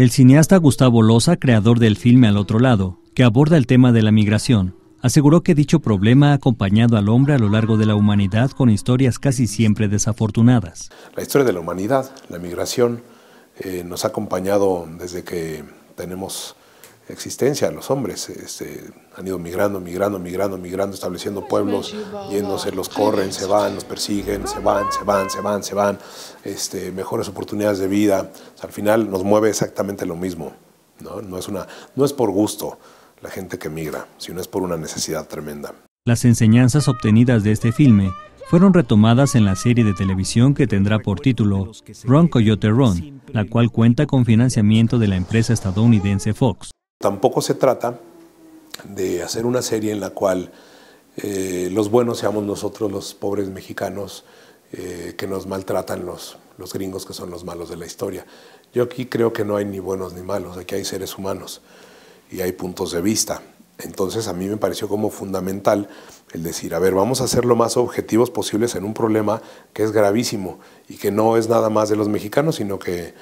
El cineasta Gustavo Loza, creador del filme Al otro lado, que aborda el tema de la migración, aseguró que dicho problema ha acompañado al hombre a lo largo de la humanidad con historias casi siempre desafortunadas. La historia de la humanidad, la migración, eh, nos ha acompañado desde que tenemos existencia los hombres. Este, han ido migrando, migrando, migrando, migrando, estableciendo pueblos, yéndose, los corren, se van, los persiguen, se van, se van, se van, se van, este, mejores oportunidades de vida. al final nos mueve exactamente lo mismo. ¿no? es una, no es por gusto la gente que migra, sino es por una necesidad tremenda. Las enseñanzas obtenidas de este filme fueron retomadas en la serie de televisión que tendrá por título Ron Coyote Ron, la cual cuenta con financiamiento de la empresa estadounidense Fox. Tampoco se trata de hacer una serie en la cual eh, los buenos seamos nosotros los pobres mexicanos eh, que nos maltratan los, los gringos que son los malos de la historia. Yo aquí creo que no hay ni buenos ni malos, aquí hay seres humanos y hay puntos de vista. Entonces a mí me pareció como fundamental el decir, a ver, vamos a ser lo más objetivos posibles en un problema que es gravísimo y que no es nada más de los mexicanos, sino que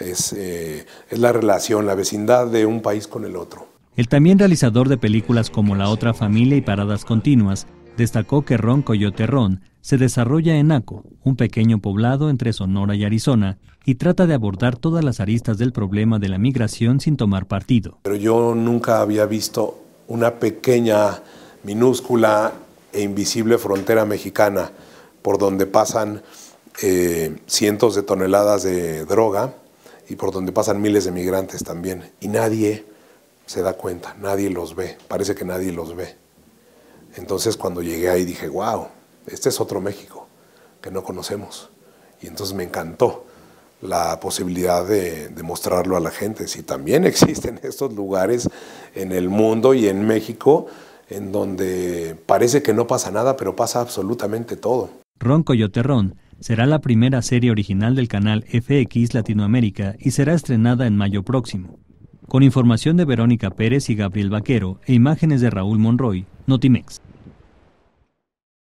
eh, es, la relación, la vecindad de un país con el otro. El también realizador de películas como La Otra Familia y Paradas Continuas destacó que Ron Coyote Ron se desarrolla en Aco, un pequeño poblado entre Sonora y Arizona, y trata de abordar todas las aristas del problema de la migración sin tomar partido. Pero yo nunca había visto una pequeña, minúscula e invisible frontera mexicana por donde pasan eh, cientos de toneladas de droga, y por donde pasan miles de migrantes también. Y nadie se da cuenta, nadie los ve, parece que nadie los ve. Entonces cuando llegué ahí dije, wow, este es otro México que no conocemos. Y entonces me encantó la posibilidad de, mostrarlo a la gente. Si también existen estos lugares en el mundo y en México en donde parece que no pasa nada, pero pasa absolutamente todo. Ron yoterrón Será la primera serie original del canal FX Latinoamérica y será estrenada en mayo próximo. Con información de Verónica Pérez y Gabriel Vaquero e imágenes de Raúl Monroy, Notimex.